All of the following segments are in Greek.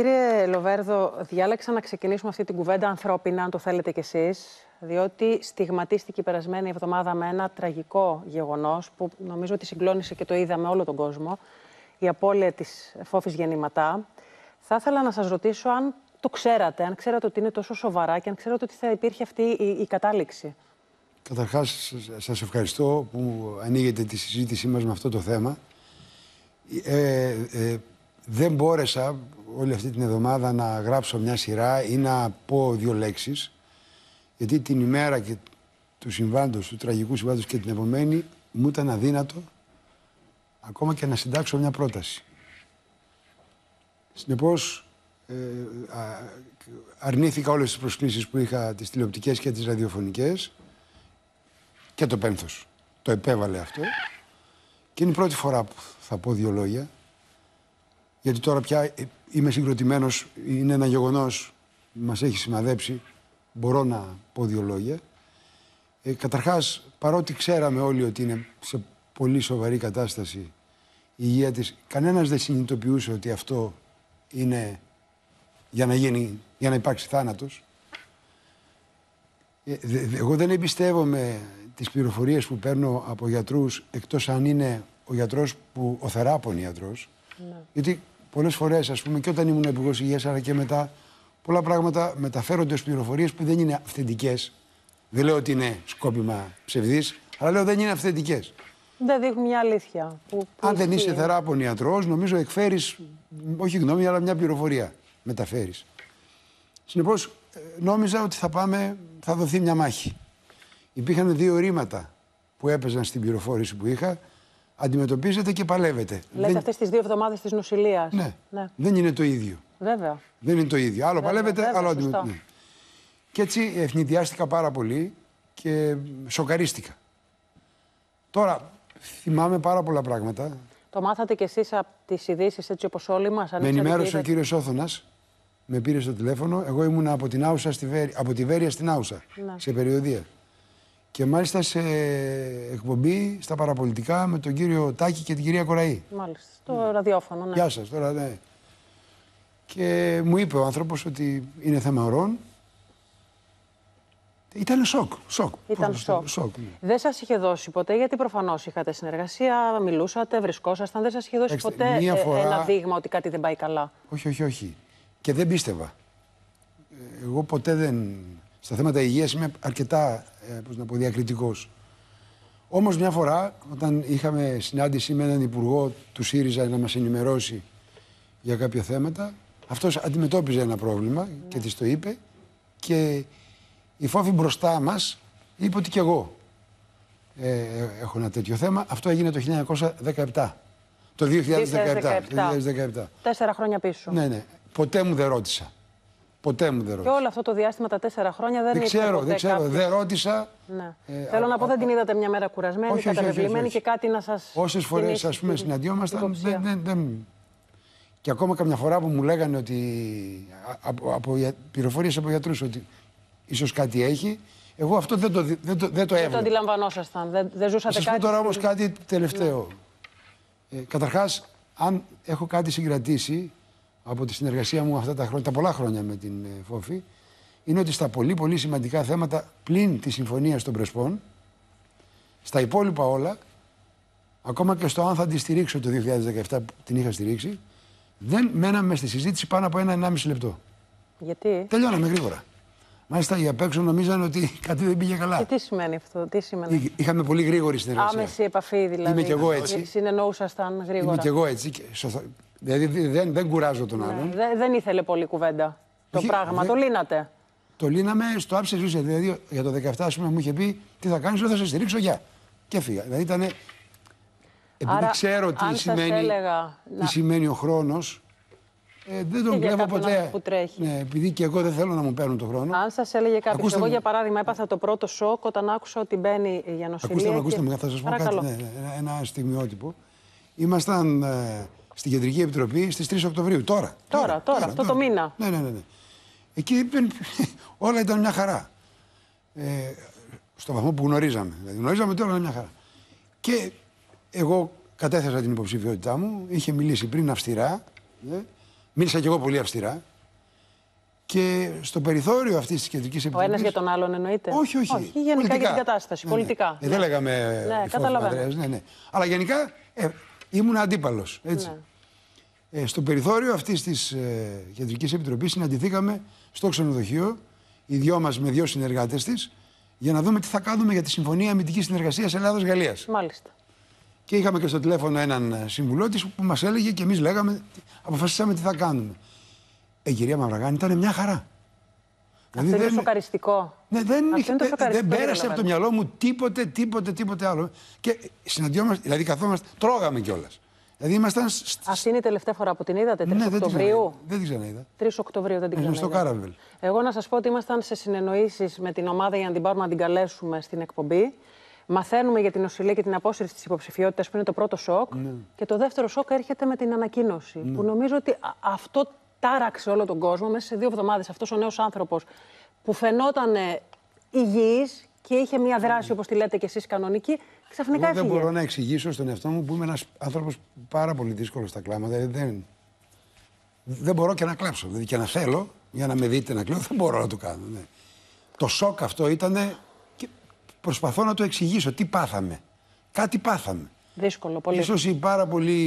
Κύριε Λοβέρδο, διάλεξα να ξεκινήσουμε αυτή την κουβέντα ανθρώπινα, αν το θέλετε κι εσείς, διότι στιγματίστηκε η περασμένη εβδομάδα με ένα τραγικό γεγονός που νομίζω ότι συγκλώνησε και το είδαμε όλο τον κόσμο, η απώλεια της φόφης γεννηματά. Θα ήθελα να σας ρωτήσω αν το ξέρατε, αν ξέρατε ότι είναι τόσο σοβαρά και αν ξέρατε ότι θα υπήρχε αυτή η, η κατάληξη. Καταρχάς, σας ευχαριστώ που ανοίγετε τη συζήτησή μας με αυτό το θέμα. Ε, ε, δεν μπόρεσα όλη αυτή την εβδομάδα να γράψω μια σειρά ή να πω δύο λέξεις γιατί την ημέρα και του συμβάντος, του τραγικού συμβάντος και την επομένη μου ήταν αδύνατο ακόμα και να συντάξω μια πρόταση. Συνεπώς ε, αρνήθηκα όλες τις προσκλήσεις που είχα τις τηλεοπτικές και τις ραδιοφωνικές και το πένθος. Το επέβαλε αυτό και είναι η πρώτη φορά που θα πω δύο λόγια γιατί τώρα πια είμαι συγκροτημένος, είναι ένα που μας έχει σημαδέψει, μπορώ να πω δύο λόγια. Ε, καταρχάς, παρότι ξέραμε όλοι ότι είναι σε πολύ σοβαρή κατάσταση η υγεία της, κανένας δεν συνειδητοποιούσε ότι αυτό είναι για να, γίνει, για να υπάρξει θάνατος. Ε, εγώ δεν εμπιστεύομαι τις πληροφορίες που παίρνω από γιατρούς, εκτός αν είναι ο γιατρός που, ο θεράπων γιατρός, ναι. γιατί πολλές φορές, ας πούμε, και όταν ήμουν υπουργός υγείας, αλλά και μετά, πολλά πράγματα μεταφέρονται ως πληροφορίες που δεν είναι αυθεντικές. Δεν λέω ότι είναι σκόπιμα ψευδείς, αλλά λέω δεν είναι αυθεντικές. Δεν δείχνουν μια αλήθεια. Που, που Αν δεν είσαι θεράπων ιατρός, νομίζω εκφέρεις, όχι γνώμη, αλλά μια πληροφορία μεταφέρεις. Συνεπώς, ε, νόμιζα ότι θα πάμε, θα δοθεί μια μάχη. Υπήρχαν δύο ρήματα που έπαιζαν στην πληροφόρηση που είχα αντιμετωπίζετε και παλεύετε. Λέτε δεν... αυτές τις δύο εβδομάδες της νοσηλείας. Ναι. ναι. Δεν είναι το ίδιο. Βέβαια. Δεν είναι το ίδιο. Άλλο βέβαια, παλεύετε, άλλο αντιμετωπίζετε. Ναι. Και έτσι ευνηδιάστηκα πάρα πολύ και σοκαρίστηκα. Τώρα θυμάμαι πάρα πολλά πράγματα. Το μάθατε κι εσείς από τις ειδήσεις έτσι όπως όλοι μας. Με ενημέρωσε ο κύριος Όθωνας, με πήρε στο τηλέφωνο. Εγώ ήμουν από, την Άουσα στη από τη Βέρεια στην Άουσα, ναι. σε περιοδία και μάλιστα σε εκπομπή στα παραπολιτικά με τον κύριο Τάκη και την κυρία Κοραή. Μάλιστα, στο ραδιόφωνο, ναι. Γεια σας, τώρα ναι. Και μου είπε ο άνθρωπος ότι είναι θέμα ορών. Ήταν σοκ. σοκ. Ήταν σοκ. σοκ ναι. Δεν σας είχε δώσει ποτέ, γιατί προφανώς είχατε συνεργασία, μιλούσατε, βρισκόσασταν. Δεν σας είχε δώσει ποτέ ε, ε, ένα δείγμα ότι κάτι δεν πάει καλά. Όχι, όχι, όχι. Και δεν πίστευα. Ε, εγώ ποτέ δεν. Στα θέματα υγείας είμαι αρκετά ε, πώς να πω, διακριτικός. Όμως μια φορά, όταν είχαμε συνάντηση με έναν υπουργό του ΣΥΡΙΖΑ να μας ενημερώσει για κάποια θέματα, αυτός αντιμετώπιζε ένα πρόβλημα ναι. και της το είπε και η φόφη μπροστά μας είπε ότι κι εγώ ε, έχω ένα τέτοιο θέμα. Αυτό έγινε το 1917. Το 2017. 2017. 2017. Τέσσερα χρόνια πίσω. Ναι, ναι. Ποτέ μου δεν ρώτησα. Ποτέ μου δεν ρώτησε. Και όλο αυτό το διάστημα, τα τέσσερα χρόνια, δεν, δεν ξέρω, δεν ξέρω. Κάποιος. Δεν ρώτησα. Ναι. Ε, Θέλω α, να πω, δεν την είδατε μια μέρα κουρασμένη, όχι, καταβεβλημένη όχι, και κάτι να σας. Όσες φορές, ας πούμε, συναντιόμασταν, δεν, δεν, δεν, Και ακόμα καμιά φορά που μου λέγανε ότι. από, από πληροφορίες από γιατρούς ότι ίσως κάτι έχει, εγώ αυτό δεν το, δεν το, δεν το έβλεπα. Δεν το αντιλαμβανόσασταν. Δεν, δεν ζούσατε κάτι. Θα πω τώρα όμως κάτι τελευταίο. Ναι. Ε, Καταρχάς, αν έχω κάτι συγκρατήσει από τη συνεργασία μου αυτά τα, χρόνια, τα πολλά χρόνια με την ε, Φόφη είναι ότι στα πολύ πολύ σημαντικά θέματα πλην τη συμφωνία των Πρεσπών, στα υπόλοιπα όλα, ακόμα και στο αν θα τη στηρίξω το 2017 που την είχα στηρίξει, δεν μέναμε στη συζήτηση πάνω από ένα-ενάμιση λεπτό. Γιατί? Τελειώναμε γρήγορα. Μάλιστα, οι απ' έξω νομίζαν ότι κάτι δεν πήγε καλά. Και τι σημαίνει αυτό, τι σημαίνει. Είχαμε πολύ γρήγορη συνεργασία. Άμεση επαφή δηλαδή. Είμαι κι εγώ δηλαδή, έτσι. Συνεννοούσασταν γρήγορα. Είμαι κι εγώ έτσι. Δηλαδή δεν, δεν κουράζω τον ναι, άλλον. δεν ήθελε πολύ κουβέντα το πράγμα. Το λύνατε. Το λύναμε στο άψε ζούσε. Δηλαδή για το 17 ας πούμε, μου είχε πει τι θα κάνεις, θα σε στηρίξω, γεια. Και φύγα. Δηλαδή ήταν. Επειδή ξέρω τι σημαίνει, τι σημαίνει ο χρόνος, ε, δεν τον βλέπω ποτέ. Που τρέχει. Ναι, επειδή και εγώ δεν θέλω να μου παίρνουν τον χρόνο. Αν σας έλεγε κάποιος, εγώ για παράδειγμα έπαθα το πρώτο σοκ όταν άκουσα ότι μπαίνει για νοσηλεία. Ακούστε με, ακούστε με, θα σας πω κάτι. Ναι, ναι ένα στιγμιότυπο. Ήμασταν ε, στην Κεντρική Επιτροπή στις 3 Οκτωβρίου. Τώρα. Τώρα, τώρα, αυτό το μήνα. Ναι, ναι, ναι. ναι. Εκεί όλα ήταν μια χαρά. Ε, στο βαθμό που γνωρίζαμε. Δηλαδή, γνωρίζαμε ότι όλα ήταν μια χαρά. Και εγώ κατέθεσα την υποψηφιότητά μου, είχε μιλήσει πριν αυστηρά. Ναι, Μίλησα κι εγώ πολύ αυστηρά. Και στο περιθώριο αυτής της κεντρικής επιτροπή. Ο ένας για τον άλλον εννοείται. Όχι, όχι. όχι γενικά πολιτικά. για την κατάσταση. Ναι, ναι. πολιτικά. Ε, ναι. Ναι. Δεν λέγαμε. Ναι, καταλαβαίνω. Ναι, ναι, Αλλά γενικά ε, ήμουν αντίπαλος. Ναι. Ε, στο περιθώριο αυτής της ε, κεντρικής επιτροπής συναντηθήκαμε στο ξενοδοχείο, οι δυο μας με δύο συνεργάτες της, για να δούμε τι θα κάνουμε για τη Συμφωνία Αμυντικής Συνεργασίας Ελλάδα-Γαλλία. Μάλιστα. Και είχαμε και στο τηλέφωνο έναν ε, συμβουλό τη που μας έλεγε και εμείς λέγαμε, αποφασίσαμε τι θα κάνουμε. Ε, κυρία Μαυραγάνη, ήταν μια χαρά. Αυτό δηλαδή, είναι δεν... σοκαριστικό. Ναι, δεν, είναι δεν πέρασε από το μυαλό μου τίποτε, τίποτε, τίποτε άλλο. Και συναντιόμαστε, δηλαδή καθόμαστε, τρώγαμε κιόλας. Δηλαδή ήμασταν. Σ... Αυτή είναι η τελευταία φορά που την είδατε, 3 ναι, Οκτωβρίου. Δεν την ξαναείδα. 3 Οκτωβρίου δεν την ξαναείδα. στο Κάραβελ. Εγώ να σας πω ότι ήμασταν σε συνεννοήσεις με την ομάδα για να την πάρουμε να την καλέσουμε στην εκπομπή. Μαθαίνουμε για την οσυλία και την απόσυρση της υποψηφιότητας, που είναι το πρώτο σοκ. Ναι. Και το δεύτερο σοκ έρχεται με την ανακοίνωση. Ναι. Που νομίζω ότι αυτό τάραξε όλο τον κόσμο. Μέσα σε δύο εβδομάδες αυτός ο νέος άνθρωπος που φαινόταν υγιής και είχε μια δράση, όπως τη λέτε κι εσείς, κανονική, ξαφνικά έφυγε. Δεν μπορώ να εξηγήσω στον εαυτό μου που είμαι ένας άνθρωπος πάρα πολύ δύσκολος στα κλάματα. Ε, δεν, δεν μπορώ και να κλάψω. Δηλαδή και να θέλω, για να με δείτε να κλαίω, δεν μπορώ να το κάνω. Ναι. Το σοκ αυτό ήταν προσπαθώ να το εξηγήσω. Τι πάθαμε. Κάτι πάθαμε. Δύσκολο, πολύ. Ίσως η πάρα πολύ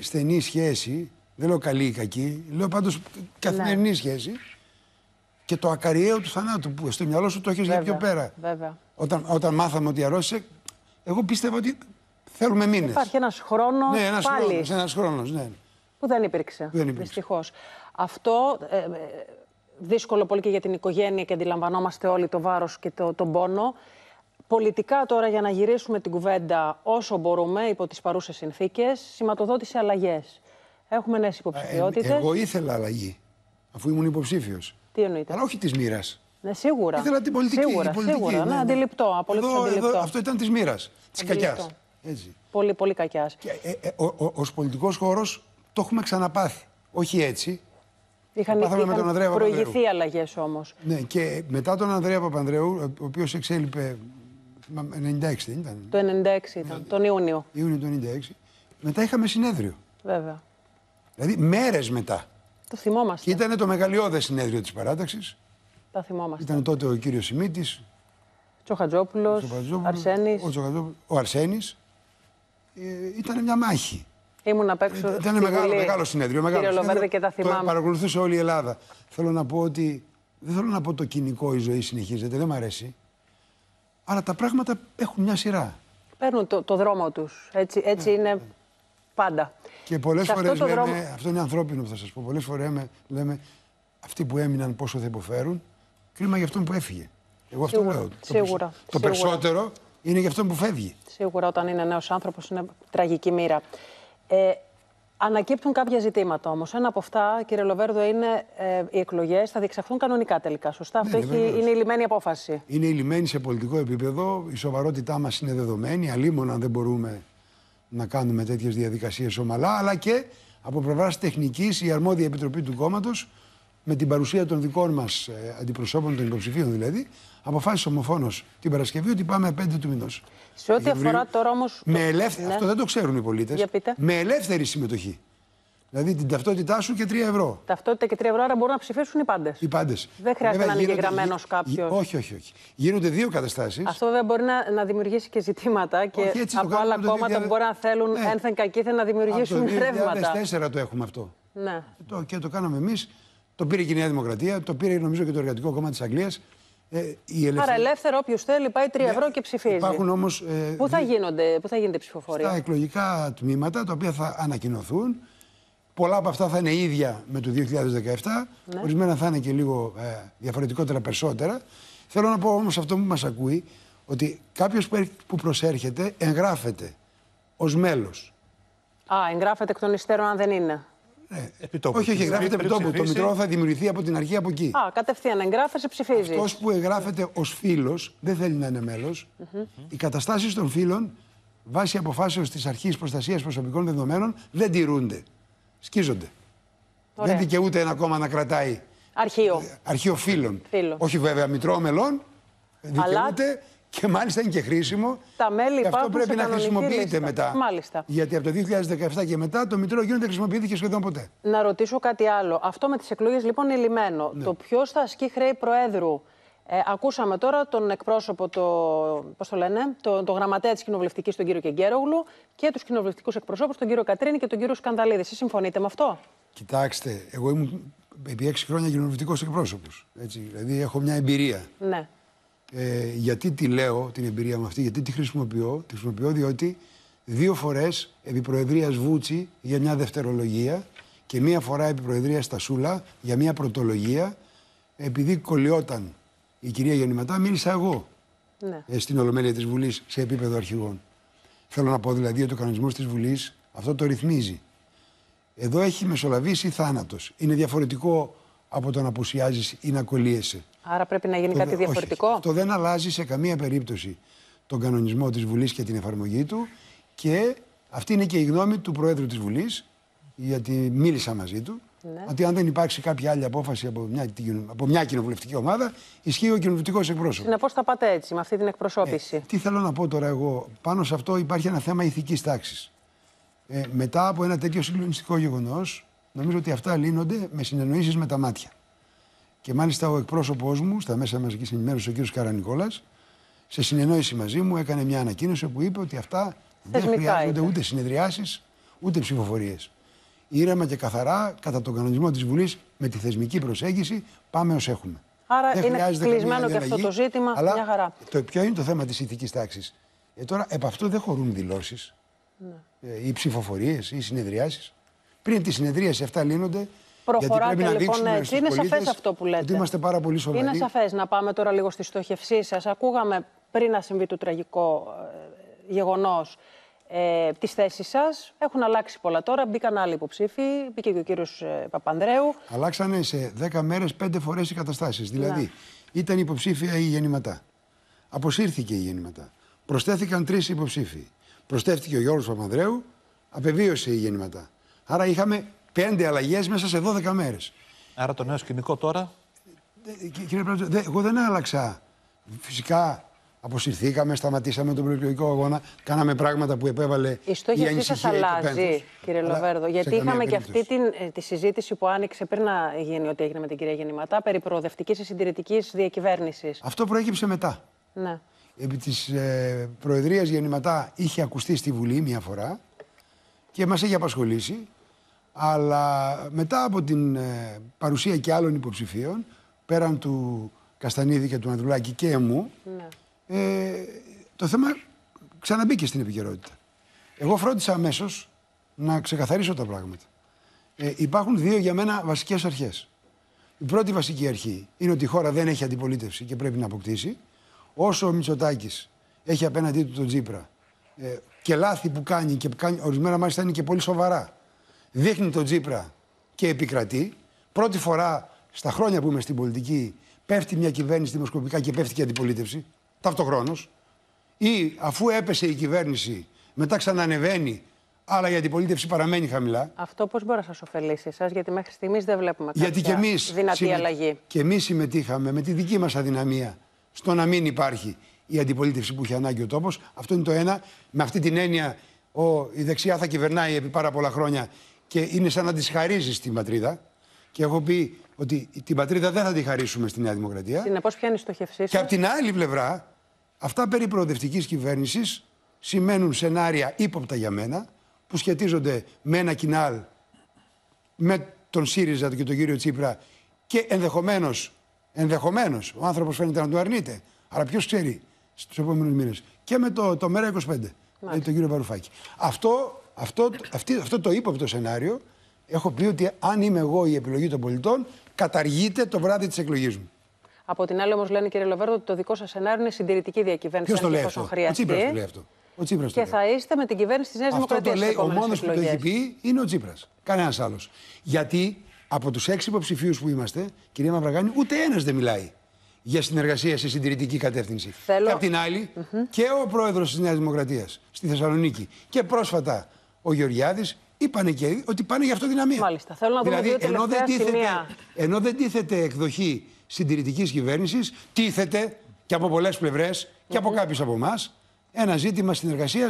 στενή σχέση, δεν λέω καλή ή κακή, λέω πάντως καθημερινή ναι. σχέση και το ακαριαίο του θανάτου που στο μυαλό σου το έχεις για πιο πέρα. Βέβαια. Όταν, όταν μάθαμε ότι αρρώστησε, εγώ πίστευα ότι θέλουμε μήνες. Υπάρχει ένας χρόνος ναι, πάλι. Χρόνος, ένας χρόνος, ναι. Που δεν υπήρξε, δεν υπήρξε. Αυτό ε, ε δύσκολο πολύ και για την οικογένεια και αντιλαμβανόμαστε όλοι το βάρος και το, τον πόνο. Πολιτικά τώρα για να γυρίσουμε την κουβέντα όσο μπορούμε υπό τις παρούσες συνθήκες, σηματοδότησε αλλαγές. Έχουμε νέες ε, υποψηφιότητες. εγώ ήθελα αλλαγή, αφού ήμουν υποψήφιος. Τι εννοείται. Αλλά όχι της μοίρας. Ναι, σίγουρα. Ήθελα την πολιτική. Σίγουρα, πολιτική, σίγουρα. Ναι, ναι. ναι. αντιληπτό. εδώ, αντιληπτό. αυτό ήταν της μοίρας. Της κακιά. Πολύ, πολύ κακιάς. Ε, ε, ο πολιτικός χώρος το έχουμε ξαναπάθει. Όχι έτσι. Είχαν, είχαν τον προηγηθεί αλλαγές όμως. Ναι, και μετά τον Ανδρέα Παπανδρέου, ο οποίος εξέλιπε. 96 δεν ήταν. Το 96 ήταν, ναι. τον Ιούνιο. Ιούνιο του 96. Μετά είχαμε συνέδριο. Βέβαια. Δηλαδή μέρες μετά. Το θυμόμαστε. Ήταν το μεγαλειώδες συνέδριο της παράταξης. Τα θυμόμαστε. Ήταν τότε ο κύριος Σιμίτης. Τσοχατζόπουλος. Ο Αρσένης. Ο, ε, ήταν μια μάχη. Ήμουν απ' έξω. Ε, ήταν μεγάλο, μεγάλο συνέδριο. Μεγάλο συνέδριο, και τα θυμάμαι. Το παρακολουθούσε όλη η Ελλάδα. Θέλω να πω ότι. Δεν θέλω να πω το κοινικό η ζωή συνεχίζεται, δεν μου αρέσει. Αλλά τα πράγματα έχουν μια σειρά. Παίρνουν το, το δρόμο τους. Έτσι, έτσι ε, είναι ε. πάντα. Και πολλές φορέ λέμε. Δρόμο... Αυτό είναι ανθρώπινο που θα σας πω. Πολλές φορές λέμε αυτοί που έμειναν πόσο θα υποφέρουν. Κρίμα για αυτόν που έφυγε. Εγώ αυτό σίγουρα, λέω. Σίγουρα, το, περισσότερο είναι για αυτόν που φεύγει. Σίγουρα όταν είναι νέος άνθρωπος είναι τραγική μοίρα. Ε, ανακύπτουν κάποια ζητήματα όμως. Ένα από αυτά, κύριε Λοβέρδο, είναι ε, οι εκλογές θα διεξαχθούν κανονικά τελικά. Σωστά. Αυτό ναι, έχει, είναι η λιμένη απόφαση. Είναι η λιμένη σε πολιτικό επίπεδο. Η σοβαρότητά μας είναι δεδομένη. Αλλήμον αν δεν μπορούμε να κάνουμε τέτοιες διαδικασίες ομαλά, αλλά και από πλευράς τεχνικής η αρμόδια επιτροπή του κόμματος με την παρουσία των δικών μας ε, αντιπροσώπων, των υποψηφίων δηλαδή, αποφάσισε ομοφόνος την Παρασκευή ότι πάμε πέντε του μηνός. Σε ό,τι αφορά τώρα όμως. ελεύθε... ναι. Αυτό δεν το ξέρουν οι πολίτες. Με ελεύθερη συμμετοχή. Δηλαδή την ταυτότητά σου και 3 ευρώ. Ταυτότητα και 3 ευρώ, άρα μπορούν να ψηφίσουν οι πάντες. Οι πάντες. Δεν χρειάζεται να είναι γεγραμμένο κάποιος. Όχι, όχι, όχι. Γίνονται δύο καταστάσεις. Αυτό βέβαια μπορεί να, να δημιουργήσει και ζητήματα και όχι, έτσι από άλλα κόμματα που μπορεί να θέλουν ναι. ένθεν κακήθεν να δημιουργήσουν ρεύματα. Από το 2004 το έχουμε αυτό. Ναι. Και το, και το κάναμε εμείς. Το πήρε και η Νέα Δημοκρατία, το πήρε νομίζω και το Εργατικό Κόμμα της Αγγλίας. Ε, ελευθερία... Άρα ελεύθερο, όποιος θέλει, πάει 3 ναι. ευρώ και ψηφίζει. Υπάρχουν όμως, ε, πού, θα γίνονται, πού θα γίνεται ψηφοφορία. Στα εκλογικά τμήματα, τα οποία θα ανακοινωθούν. Πολλά από αυτά θα είναι ίδια με το 2017. Ναι. Ορισμένα θα είναι και λίγο ε, διαφορετικότερα περισσότερα. Θέλω να πω όμως αυτό που μας ακούει, ότι κάποιος που προσέρχεται εγγράφεται ως μέλος Α, εγγράφεται εκ των υστέρων, αν δεν είναι. Ε, επιτόπου. Όχι, όχι, εγγράφεται επιτόπου. Το Μητρό θα δημιουργηθεί από την αρχή από εκεί. Α, κατευθείαν εγγράφεσαι, ψηφίζεις. Αυτός που εγγράφεται ως φίλος δεν θέλει να είναι μέλος. Mm Οι καταστάσεις των φίλων βάσει αποφάσεως της Αρχής Προστασίας Προσωπικών Δεδομένων δεν τηρούνται. Σκίζονται. Δεν δικαιούται ένα κόμμα να κρατάει αρχείο, ε, αρχείο φίλων. Όχι βέβαια μητρό μελών. Ε, δικαιούται και μάλιστα είναι και χρήσιμο. Τα μέλη και αυτό πρέπει να χρησιμοποιείται μετά. Μάλιστα. Γιατί από το 2017 και μετά το Μητρό γίνεται χρησιμοποιείται και σχεδόν ποτέ. Να ρωτήσω κάτι άλλο. Αυτό με τις εκλογές λοιπόν είναι λιμένο. Ναι. Το ποιος θα ασκεί χρέη Προέδρου. Ε, ακούσαμε τώρα τον εκπρόσωπο, το, πώς το λένε, το, γραμματέα της κοινοβουλευτικής, τον κύριο Κεγκέρογλου, και τους κοινοβουλευτικούς εκπροσώπους, τον κύριο Κατρίνη και τον κύριο Σκανδαλίδη. Εσύ συμφωνείτε με αυτό. Κοιτάξτε, εγώ ήμουν επί έξι χρόνια κοινοβουλευτικός εκπρόσωπος. Δηλαδή έχω μια εμπειρία. Ναι. Ε, γιατί τη λέω την εμπειρία μου αυτή, γιατί τη χρησιμοποιώ. Τη χρησιμοποιώ διότι δύο φορές επί Προεδρίας Βούτσι για μια δευτερολογία και μία φορά επί Προεδρίας Στασούλα για μια πρωτολογία. Επειδή κολλιόταν η κυρία Γεννηματά, μίλησα εγώ ναι. Ε, στην Ολομέλεια της Βουλής σε επίπεδο αρχηγών. Θέλω να πω δηλαδή ότι ο κανονισμός της Βουλής αυτό το ρυθμίζει. Εδώ έχει μεσολαβήσει θάνατος. Είναι διαφορετικό από το να απουσιάζεις ή να κολλείεσαι. Άρα πρέπει να γίνει κάτι διαφορετικό. Όχι, αυτό δεν αλλάζει σε καμία περίπτωση τον κανονισμό της Βουλής και την εφαρμογή του. Και αυτή είναι και η γνώμη του Προέδρου της Βουλής, γιατί μίλησα μαζί του. Ναι. Ότι αν δεν υπάρξει κάποια άλλη απόφαση από μια, από μια κοινοβουλευτική ομάδα, ισχύει ο κοινοβουλευτικός εκπρόσωπος. Συνεπώς θα πάτε έτσι, με αυτή την εκπροσώπηση. Ε, τι θέλω να πω τώρα εγώ. Πάνω σε αυτό υπάρχει ένα θέμα ηθικής τάξης. Ε, μετά από ένα τέτοιο συγκλονιστικό γεγονός, Νομίζω ότι αυτά λύνονται με συνεννοήσεις με τα μάτια. Και μάλιστα ο εκπρόσωπός μου στα μέσα μαζικής ενημέρωσης, ο κ. Καρανικόλας, σε συνεννόηση μαζί μου, έκανε μια ανακοίνωση που είπε ότι αυτά δεν χρειάζονται ούτε συνεδριάσεις ούτε ψηφοφορίες. Ήρεμα και καθαρά, κατά τον κανονισμό της Βουλής, με τη θεσμική προσέγγιση, πάμε ως έχουμε. Άρα δεν είναι κλεισμένο και αυτό το ζήτημα. Αλλά μια χαρά. Το, ποιο είναι το θέμα της ηθικής τάξης. Ε, τώρα, επ' αυτό δεν χωρούν δηλώσεις, ναι. ε, οι ψηφοφορίες, ή συνεδριάσεις πριν τη συνεδρίαση αυτά λύνονται. Προχωράτε να λοιπόν έτσι. Ε, είναι σαφές αυτό που λέτε. Ότι είμαστε πάρα πολύ σοβαροί. Είναι σαφές. Να πάμε τώρα λίγο στη στόχευσή σας. Ακούγαμε πριν να συμβεί το τραγικό γεγονός ε, ε τις θέσεις σας. Έχουν αλλάξει πολλά τώρα. Μπήκαν άλλοι υποψήφοι. Μπήκε και ο κύριος ε, Παπανδρέου. Αλλάξανε σε 10 μέρε 5 φορές οι καταστάσεις. Δηλαδή ναι. ήταν υποψήφια η γεννηματά. Αποσύρθηκε η γεννηματά. Προστέθηκαν τρεις υποψήφοι. Προστέθηκε ο Γιώργος Παπανδρέου. Απεβίωσε η γεννηματά. Άρα είχαμε πέντε αλλαγές μέσα σε 12 μέρες. Άρα το νέο σκηνικό τώρα. Ε, ε, κύριε Πρόεδρε, εγώ δεν άλλαξα. Φυσικά αποσυρθήκαμε, σταματήσαμε τον προεκλογικό αγώνα, κάναμε πράγματα που επέβαλε η στόχη η ιστορία σα αλλάζει, κύριε Λοβέρδο. Γιατί είχαμε και αυτή την, ε, τη συζήτηση που άνοιξε πριν να γίνει ό,τι έγινε με την κυρία Γεννηματά περί προοδευτικής ή συντηρητικής διακυβέρνησης. Αυτό προέκυψε μετά. Ναι. Επί της ε, Προεδρίας Γεννηματά είχε ακουστεί στη Βουλή μία φορά και μας είχε απασχολήσει. Αλλά μετά από την ε, παρουσία και άλλων υποψηφίων, πέραν του Καστανίδη και του Ανδρουλάκη και μου, ναι. ε, το θέμα ξαναμπήκε στην επικαιρότητα. Εγώ φρόντισα αμέσως να ξεκαθαρίσω τα πράγματα. Ε, υπάρχουν δύο για μένα βασικές αρχές. Η πρώτη βασική αρχή είναι ότι η χώρα δεν έχει αντιπολίτευση και πρέπει να αποκτήσει. Όσο ο Μητσοτάκης έχει απέναντί του τον Τζίπρα ε, και λάθη που κάνει και κάνει, ορισμένα μάλιστα είναι και πολύ σοβαρά δείχνει τον Τζίπρα και επικρατεί. Πρώτη φορά στα χρόνια που είμαι στην πολιτική πέφτει μια κυβέρνηση δημοσκοπικά και πέφτει και αντιπολίτευση. Ταυτοχρόνως. Ή αφού έπεσε η κυβέρνηση, μετά ξανανεβαίνει, αλλά η αντιπολίτευση παραμένει χαμηλά. Αυτό πώς μπορεί να σας ωφελήσει εσάς, γιατί μέχρι στιγμής δεν βλέπουμε γιατί και εμείς δυνατή συμμε... αλλαγή. Και εμείς συμμετείχαμε με τη δική μας αδυναμία στο να μην υπάρχει η αντιπολίτευση που είχε ανάγκη ο τόπος. Αυτό είναι το ένα. Με αυτή την έννοια, ο, η δεξιά θα κυβερνάει επί πάρα πολλά χρόνια και είναι σαν να τη χαρίζει την πατρίδα. Και έχω πει ότι την πατρίδα δεν θα τη χαρίσουμε στη Νέα Δημοκρατία. Συνεπώς, ποια είναι η στοχευσή Και από την άλλη πλευρά, αυτά περί προοδευτικής κυβέρνησης σημαίνουν σενάρια ύποπτα για μένα που σχετίζονται με ένα κοινάλ με τον ΣΥΡΙΖΑ και τον κύριο Τσίπρα και ενδεχομένως. ενδεχομένως, ο άνθρωπος φαίνεται να του αρνείται. Αλλά ποιος ξέρει στους επόμενους μήνες. Και με το, το ΜΕΡΑ 25, δηλαδή τον κύριο Βαρουφάκη. Αυτό αυτό, αυτή, αυτό το ύποπτο σενάριο έχω πει ότι αν είμαι εγώ η επιλογή των πολιτών, καταργείται το βράδυ της εκλογής μου. Από την άλλη, όμως, λένε κύριε Λοβέρδο ότι το δικό σας σενάριο είναι συντηρητική διακυβέρνηση. Ποιος το λέει αυτό. Ο Τσίπρας το λέει αυτό. και θα είστε με την κυβέρνηση της Νέας Δημοκρατία. Αυτό το λέει ο μόνος που το έχει πει είναι ο Τσίπρας. Κανένας άλλος. Γιατί από τους έξι υποψηφίους που είμαστε, κυρία Μαυραγάνη, ούτε ένας δεν μιλάει για συνεργασία σε συντηρητική κατεύθυνση. Θέλω... Και απ' την άλλη, και ο πρόεδρος της Νέας Δημοκρατίας στη Θεσσαλονίκη και πρόσφατα ο Γεωργιάδης, είπανε και ότι πάνε για αυτοδυναμία. Μάλιστα. Θέλω να δηλαδή, δύο ενώ δεν, τίθεται, σημεία. ενώ δεν τίθεται εκδοχή συντηρητικής κυβέρνησης, τίθεται και από πολλές πλευρές και από κάποιους από εμάς ένα ζήτημα συνεργασίας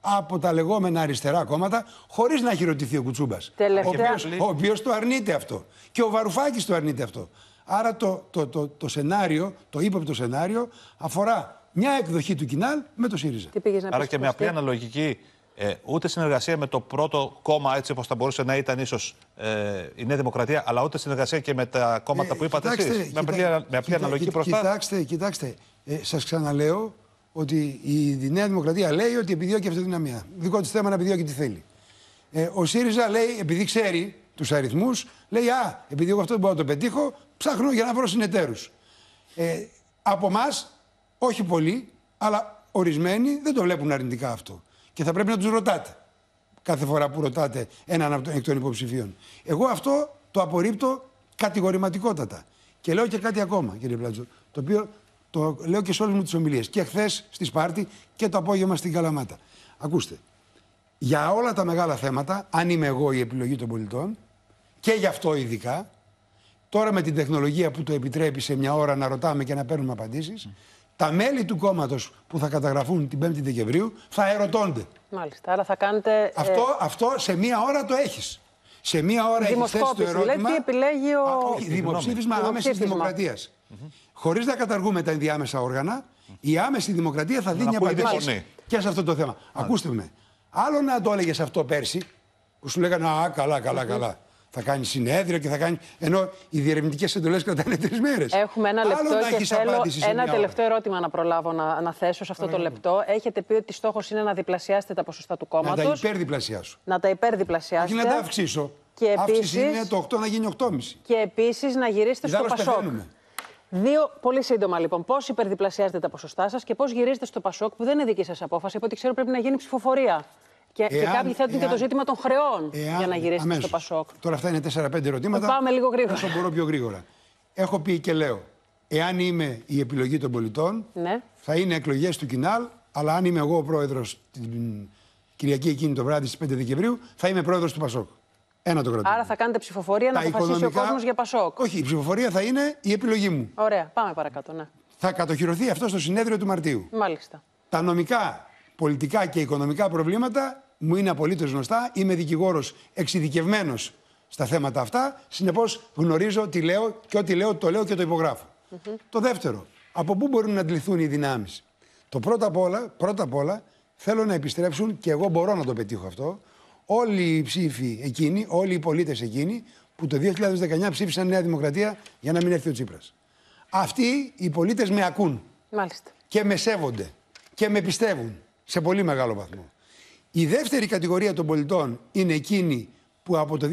από τα λεγόμενα αριστερά κόμματα, χωρίς να ρωτηθεί ο Κουτσούμπας. Τελευταία... Ο οποίος το αρνείται αυτό. Και ο Βαρουφάκης το αρνείται αυτό. Άρα το, το, το, το σενάριο, το ύποπτο σενάριο, αφορά μια εκδοχή του Κινάλ με το ΣΥΡΙΖΑ. Άρα και με απλή αναλογική ε, ούτε συνεργασία με το πρώτο κόμμα, έτσι όπως θα μπορούσε να ήταν ίσως ε, η Νέα Δημοκρατία, αλλά ούτε συνεργασία και με τα κόμματα ε, που είπατε εσείς. με απλή, κοιτά, με αναλογική κοιτά, Κοιτάξτε, κοιτάξτε. Ε, Σας ξαναλέω ότι η, Νέα Δημοκρατία λέει ότι επιδιώκει αυτοδυναμία. Δικό της θέμα να επιδιώκει τι θέλει. Ε, ο ΣΥΡΙΖΑ λέει, επειδή ξέρει τους αριθμούς, λέει Α, επειδή εγώ αυτό δεν μπορώ να το πετύχω, ψάχνω για να βρω συνεταίρους. Ε, από εμάς, όχι πολλοί, αλλά ορισμένοι δεν το βλέπουν αρνητικά αυτό. Και θα πρέπει να τους ρωτάτε κάθε φορά που ρωτάτε έναν εκ των υποψηφίων. Εγώ αυτό το απορρίπτω κατηγορηματικότατα. Και λέω και κάτι ακόμα, κύριε Πλάτζο, το οποίο το λέω και σε όλες μου τις ομιλίες. Και χθες στη Σπάρτη και το απόγευμα στην Καλαμάτα. Ακούστε. Για όλα τα μεγάλα θέματα, αν είμαι εγώ η επιλογή των πολιτών, και γι' αυτό ειδικά, τώρα με την τεχνολογία που το επιτρέπει σε μια ώρα να ρωτάμε και να παίρνουμε απαντήσεις, τα μέλη του κόμματος που θα καταγραφούν την 5η Δεκεμβρίου θα ερωτώνται. Μάλιστα. Άρα θα κάνετε. Αυτό, ε, αυτό σε μία ώρα το έχεις. Σε μία ώρα έχεις θέσει το ερώτημα. τι επιλέγει ο. δημοψήφισμα άμεσης δημοκρατία. Mm Χωρίς να καταργούμε τα ενδιάμεσα όργανα, η άμεση δημοκρατία θα δίνει απαντήσει και σε αυτό το θέμα. Ακούστε με. Άλλο να το έλεγες αυτό πέρσι, που σου λέγανε Α, καλά, καλά, καλά θα κάνει συνέδριο και θα κάνει. Ενώ οι διερευνητικές εντολές κρατάνε τρεις μέρες. Έχουμε ένα λεπτό και θέλω ένα τελευταίο ερώτημα να προλάβω να, να θέσω σε αυτό το λεπτό. Έχετε πει ότι στόχος είναι να διπλασιάσετε τα ποσοστά του κόμματο. Να τα υπερδιπλασιάσω. Να τα υπερδιπλασιάσετε. Όχι να τα αυξήσω. Και επίσης, Αύξηση είναι το 8 να γίνει 8,5. Και επίσης να γυρίσετε στο Πασόκ. Δύο, πολύ σύντομα λοιπόν. Πώς υπερδιπλασιάζετε τα ποσοστά σας και πώς γυρίζετε στο Πασόκ, που δεν είναι δική σας απόφαση, από ό,τι ξέρω πρέπει να γίνει ψηφοφορία. Και, εάν, και κάποιοι θέτουν και το ζήτημα των χρεών εάν, για να γυρίσει αμέσως. στο Πασόκ. Τώρα αυτά είναι 4-5 ερωτήματα. Πάμε λίγο γρήγορα. Όσο μπορώ πιο γρήγορα. Έχω πει και λέω, εάν είμαι η επιλογή των πολιτών, ναι. θα είναι εκλογές του Κινάλ, αλλά αν είμαι εγώ ο πρόεδρος την Κυριακή εκείνη το βράδυ στις 5 Δεκεμβρίου, θα είμαι πρόεδρος του Πασόκ. Ένα το κρατώ. Άρα θα κάνετε ψηφοφορία τα να αποφασίσει ο κόσμος για Πασόκ. Όχι, η ψηφοφορία θα είναι η επιλογή μου. Ωραία, πάμε παρακάτω. Ναι. Θα κατοχυρωθεί αυτό στο συνέδριο του Μαρτίου. Μάλιστα. Τα νομικά, πολιτικά και οικονομικά προβλήματα μου είναι απολύτως γνωστά. Είμαι δικηγόρος εξειδικευμένος στα θέματα αυτά. Συνεπώς γνωρίζω τι λέω και ό,τι λέω το λέω και το υπογράφω. Mm -hmm. Το δεύτερο, από πού μπορούν να αντληθούν οι δυνάμεις. Το πρώτα απ, όλα, απ' όλα θέλω να επιστρέψουν και εγώ μπορώ να το πετύχω αυτό. Όλοι οι ψήφοι εκείνοι, όλοι οι πολίτες εκείνοι που το 2019 ψήφισαν Νέα Δημοκρατία για να μην έρθει ο Τσίπρας. Αυτοί οι πολίτες με ακούν. Μάλιστα. Και με σέβονται. Και με πιστεύουν σε πολύ μεγάλο βαθμό. Η δεύτερη κατηγορία των πολιτών είναι εκείνοι που από το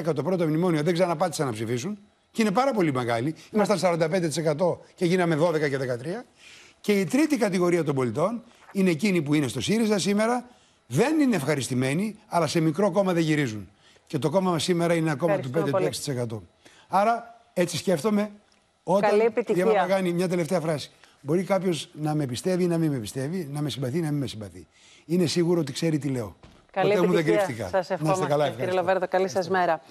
2010 το πρώτο μνημόνιο δεν ξαναπάτησαν να ψηφίσουν και είναι πάρα πολύ μεγάλη. Ήμασταν 45% και γίναμε 12 και 13. Και η τρίτη κατηγορία των πολιτών είναι εκείνη που είναι στο ΣΥΡΙΖΑ σήμερα, δεν είναι ευχαριστημένοι, αλλά σε μικρό κόμμα δεν γυρίζουν. Και το κόμμα μας σήμερα είναι ακόμα του 5-6%. Άρα έτσι σκέφτομαι. Όταν. Καλή επιτυχία. κάνει μια τελευταία φράση. Μπορεί κάποιος να με πιστεύει ή να μην με πιστεύει, να με συμπαθεί ή να μην με συμπαθεί. Είναι σίγουρο ότι ξέρει τι λέω. Καλή Ποτέ μου δεν ευχόμαστε, κύριε Καλή σας μέρα.